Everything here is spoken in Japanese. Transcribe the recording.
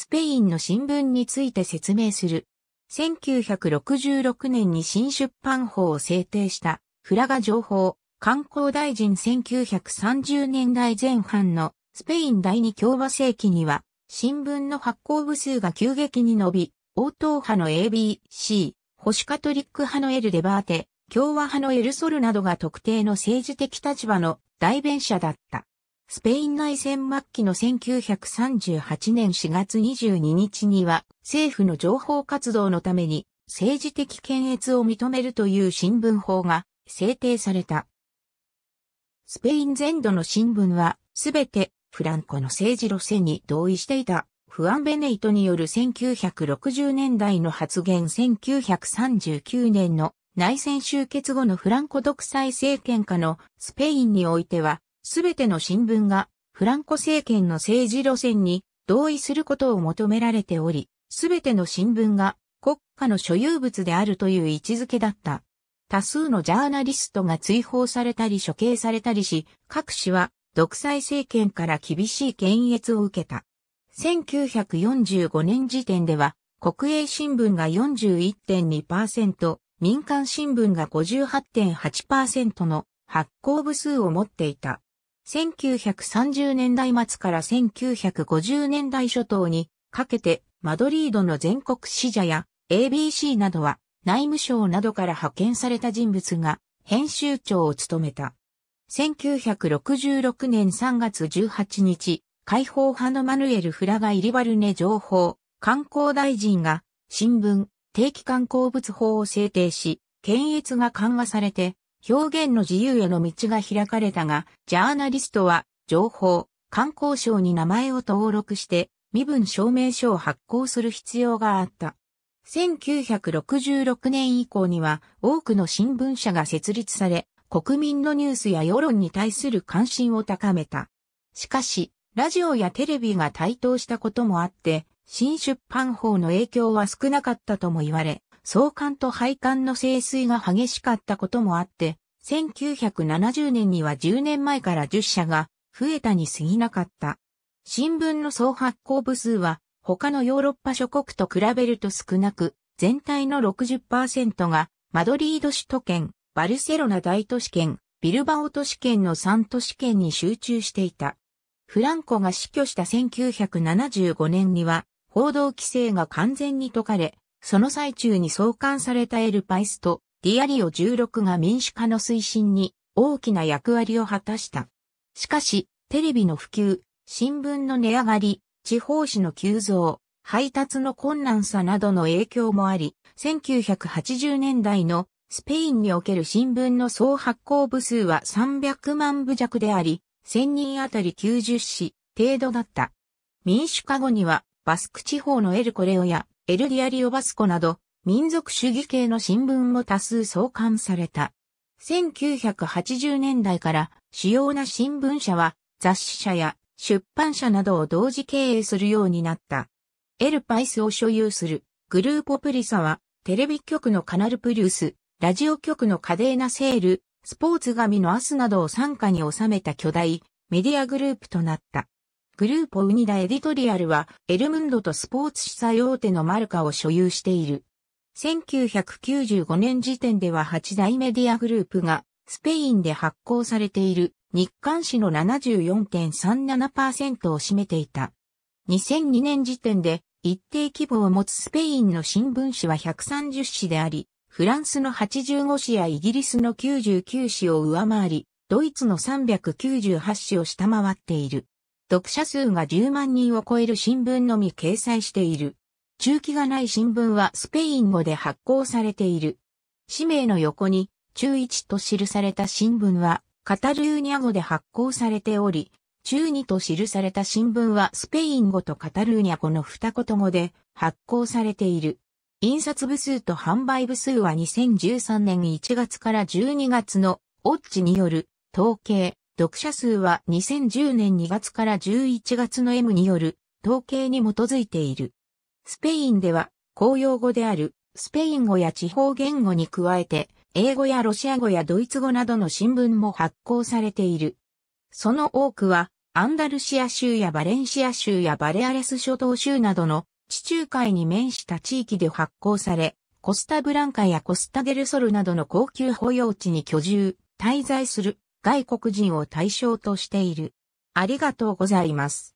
スペインの新聞について説明する。1966年に新出版法を制定したフラガ情報観光大臣1930年代前半のスペイン第二共和世紀には新聞の発行部数が急激に伸び、応答派の ABC、保守カトリック派のエル・デバーテ、共和派のエル・ソルなどが特定の政治的立場の代弁者だった。スペイン内戦末期の1938年4月22日には、政府の情報活動のために、政治的検閲を認めるという新聞法が制定された。スペイン全土の新聞は、すべてフランコの政治路線に同意していた。フアン・ベネイトによる1960年代の発言1939年の内戦終結後のフランコ独裁政権下のスペインにおいてはすべての新聞がフランコ政権の政治路線に同意することを求められており、すべての新聞が国家の所有物であるという位置づけだった。多数のジャーナリストが追放されたり処刑されたりし、各紙は独裁政権から厳しい検閲を受けた。1945年時点では、国営新聞が41.2%、民間新聞が58.8%の発行部数を持っていた。1930年代末から1950年代初頭にかけてマドリードの全国支社や ABC などは内務省などから派遣された人物が編集長を務めた。1966年3月18日、解放派のマヌエル・フラガ・イリバルネ情報、観光大臣が新聞、定期観光物法を制定し、検閲が緩和されて、表現の自由への道が開かれたが、ジャーナリストは、情報、観光省に名前を登録して、身分証明書を発行する必要があった。1966年以降には多くの新聞社が設立され、国民のニュースや世論に対する関心を高めた。しかし、ラジオやテレビが台頭したこともあって、新出版法の影響は少なかったとも言われ、総管と配管の清水が激しかったこともあって、1970年には10年前から10社が増えたに過ぎなかった。新聞の総発行部数は他のヨーロッパ諸国と比べると少なく、全体の60%がマドリード首都圏、バルセロナ大都市圏、ビルバオ都市圏の3都市圏に集中していた。フランコが死去した1975年には、報道規制が完全に解かれ、その最中に創刊されたエル・パイスとディアリオ16が民主化の推進に大きな役割を果たした。しかし、テレビの普及、新聞の値上がり、地方紙の急増、配達の困難さなどの影響もあり、1980年代のスペインにおける新聞の総発行部数は300万部弱であり、1000人あたり90紙程度だった。民主化後にはバスク地方のエルコレオやエルディアリオバスコなど、民族主義系の新聞も多数創刊された。1980年代から主要な新聞社は雑誌社や出版社などを同時経営するようになった。エルパイスを所有するグルーポプリサはテレビ局のカナルプリウス、ラジオ局のカデーナセール、スポーツ紙のアスなどを傘下に収めた巨大メディアグループとなった。グルーポウニダエディトリアルは、エルムンドとスポーツ主催大手のマルカを所有している。1995年時点では8大メディアグループが、スペインで発行されている日刊紙の74.37%を占めていた。2002年時点で、一定規模を持つスペインの新聞紙は130紙であり、フランスの85紙やイギリスの99紙を上回り、ドイツの398紙を下回っている。読者数が10万人を超える新聞のみ掲載している。中期がない新聞はスペイン語で発行されている。氏名の横に、中1と記された新聞は、カタルーニャ語で発行されており、中2と記された新聞はスペイン語とカタルーニャ語の二言語で発行されている。印刷部数と販売部数は2013年1月から12月のオッチによる統計、読者数は2010年2月から11月の M による統計に基づいている。スペインでは公用語であるスペイン語や地方言語に加えて英語やロシア語やドイツ語などの新聞も発行されている。その多くはアンダルシア州やバレンシア州やバレアレス諸島州などの地中海に面した地域で発行され、コスタブランカやコスタデルソルなどの高級保養地に居住、滞在する外国人を対象としている。ありがとうございます。